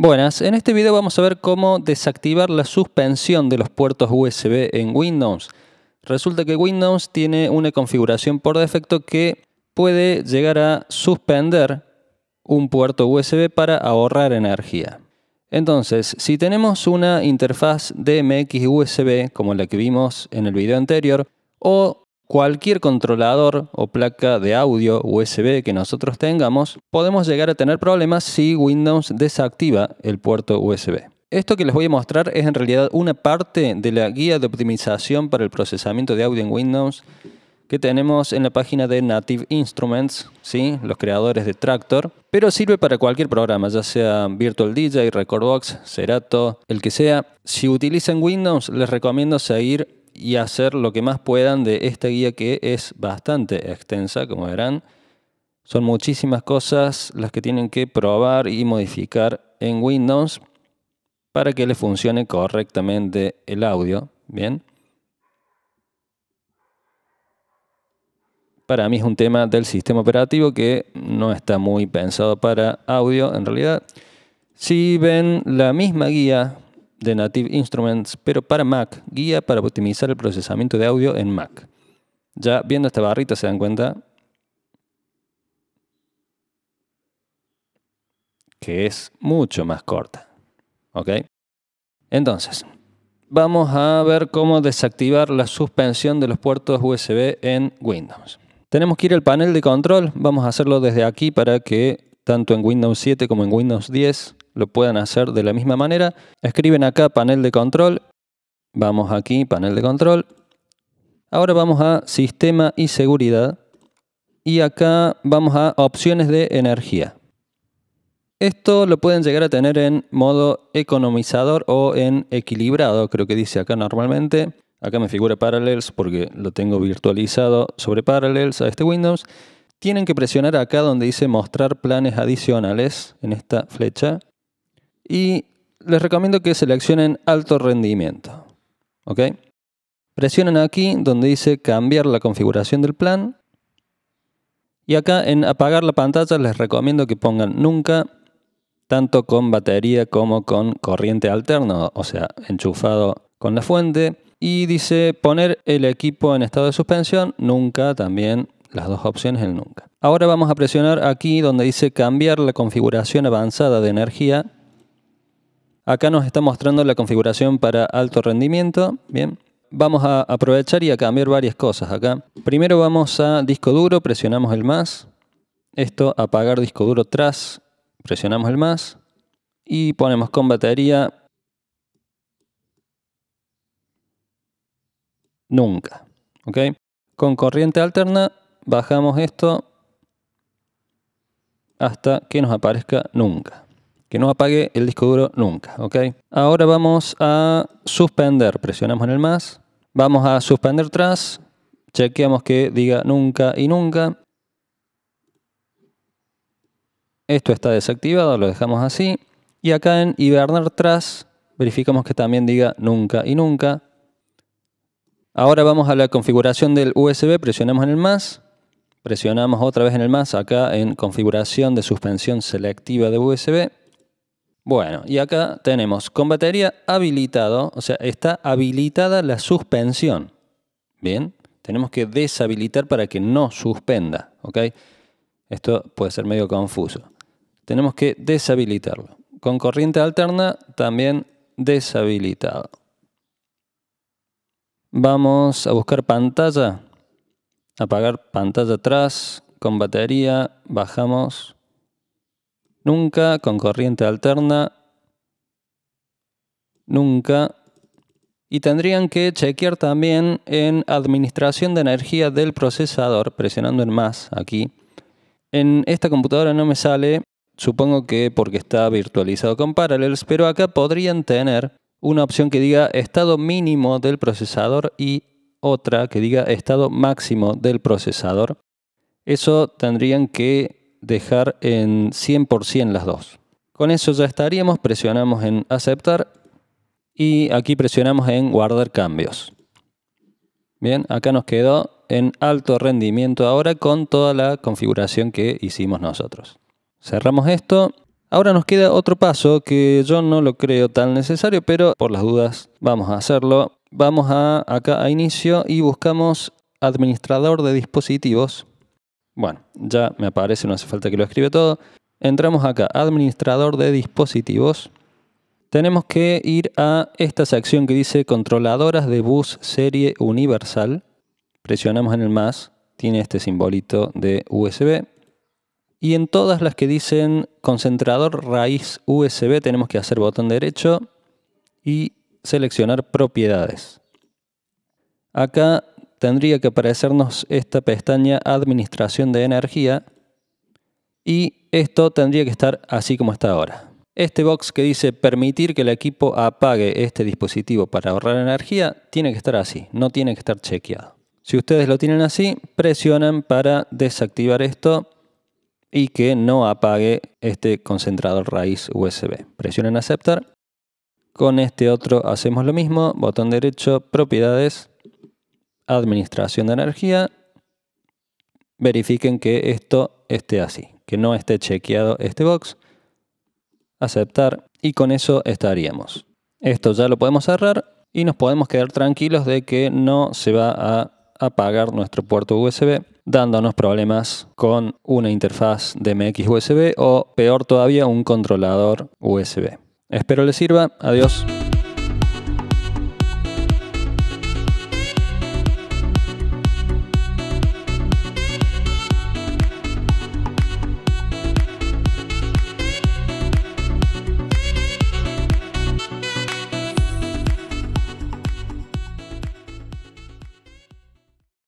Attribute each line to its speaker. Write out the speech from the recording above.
Speaker 1: Buenas, en este video vamos a ver cómo desactivar la suspensión de los puertos USB en Windows. Resulta que Windows tiene una configuración por defecto que puede llegar a suspender un puerto USB para ahorrar energía. Entonces, si tenemos una interfaz DMX USB como la que vimos en el video anterior o cualquier controlador o placa de audio USB que nosotros tengamos, podemos llegar a tener problemas si Windows desactiva el puerto USB. Esto que les voy a mostrar es en realidad una parte de la guía de optimización para el procesamiento de audio en Windows que tenemos en la página de Native Instruments, ¿sí? los creadores de Tractor, pero sirve para cualquier programa, ya sea Virtual DJ, Recordbox, Serato, el que sea. Si utilizan Windows, les recomiendo seguir y hacer lo que más puedan de esta guía que es bastante extensa, como verán. Son muchísimas cosas las que tienen que probar y modificar en Windows para que le funcione correctamente el audio. Bien. Para mí es un tema del sistema operativo que no está muy pensado para audio en realidad. Si ven la misma guía de Native Instruments, pero para Mac, guía para optimizar el procesamiento de audio en Mac. Ya viendo esta barrita se dan cuenta que es mucho más corta. ¿Ok? Entonces, vamos a ver cómo desactivar la suspensión de los puertos USB en Windows. Tenemos que ir al panel de control, vamos a hacerlo desde aquí para que tanto en Windows 7 como en Windows 10 lo puedan hacer de la misma manera. Escriben acá panel de control. Vamos aquí, panel de control. Ahora vamos a sistema y seguridad. Y acá vamos a opciones de energía. Esto lo pueden llegar a tener en modo economizador o en equilibrado, creo que dice acá normalmente. Acá me figura Parallels porque lo tengo virtualizado sobre Parallels a este Windows. Tienen que presionar acá donde dice mostrar planes adicionales en esta flecha y les recomiendo que seleccionen alto rendimiento. ¿Ok? Presionan aquí donde dice cambiar la configuración del plan. Y acá en apagar la pantalla les recomiendo que pongan nunca, tanto con batería como con corriente alterna, o sea, enchufado con la fuente. Y dice poner el equipo en estado de suspensión, nunca también, las dos opciones el nunca. Ahora vamos a presionar aquí donde dice cambiar la configuración avanzada de energía Acá nos está mostrando la configuración para alto rendimiento. Bien, vamos a aprovechar y a cambiar varias cosas acá. Primero vamos a disco duro, presionamos el más. Esto, apagar disco duro tras, presionamos el más. Y ponemos con batería. Nunca. ¿Ok? Con corriente alterna, bajamos esto hasta que nos aparezca nunca que no apague el disco duro nunca, ¿ok? Ahora vamos a suspender, presionamos en el más, vamos a suspender tras, chequeamos que diga nunca y nunca. Esto está desactivado, lo dejamos así. Y acá en hibernar tras, verificamos que también diga nunca y nunca. Ahora vamos a la configuración del USB, presionamos en el más, presionamos otra vez en el más, acá en configuración de suspensión selectiva de USB. Bueno, y acá tenemos con batería habilitado, o sea, está habilitada la suspensión. Bien, tenemos que deshabilitar para que no suspenda, ¿ok? Esto puede ser medio confuso. Tenemos que deshabilitarlo. Con corriente alterna también deshabilitado. Vamos a buscar pantalla. Apagar pantalla atrás con batería. Bajamos. Nunca con corriente alterna. Nunca. Y tendrían que chequear también en administración de energía del procesador, presionando en más aquí. En esta computadora no me sale, supongo que porque está virtualizado con Parallels, pero acá podrían tener una opción que diga estado mínimo del procesador y otra que diga estado máximo del procesador. Eso tendrían que dejar en 100% las dos. Con eso ya estaríamos, presionamos en aceptar y aquí presionamos en guardar cambios. Bien, acá nos quedó en alto rendimiento ahora con toda la configuración que hicimos nosotros. Cerramos esto. Ahora nos queda otro paso que yo no lo creo tan necesario, pero por las dudas vamos a hacerlo. Vamos a, acá a inicio y buscamos administrador de dispositivos bueno, ya me aparece, no hace falta que lo escriba todo. Entramos acá, administrador de dispositivos. Tenemos que ir a esta sección que dice controladoras de bus serie universal. Presionamos en el más, tiene este simbolito de USB. Y en todas las que dicen concentrador raíz USB tenemos que hacer botón derecho y seleccionar propiedades. Acá tendría que aparecernos esta pestaña Administración de Energía y esto tendría que estar así como está ahora. Este box que dice permitir que el equipo apague este dispositivo para ahorrar energía tiene que estar así, no tiene que estar chequeado. Si ustedes lo tienen así, presionan para desactivar esto y que no apague este concentrador raíz USB. Presionan aceptar. Con este otro hacemos lo mismo, botón derecho, propiedades, administración de energía, verifiquen que esto esté así, que no esté chequeado este box, aceptar y con eso estaríamos. Esto ya lo podemos cerrar y nos podemos quedar tranquilos de que no se va a apagar nuestro puerto USB dándonos problemas con una interfaz de MX USB o peor todavía un controlador USB. Espero les sirva, adiós.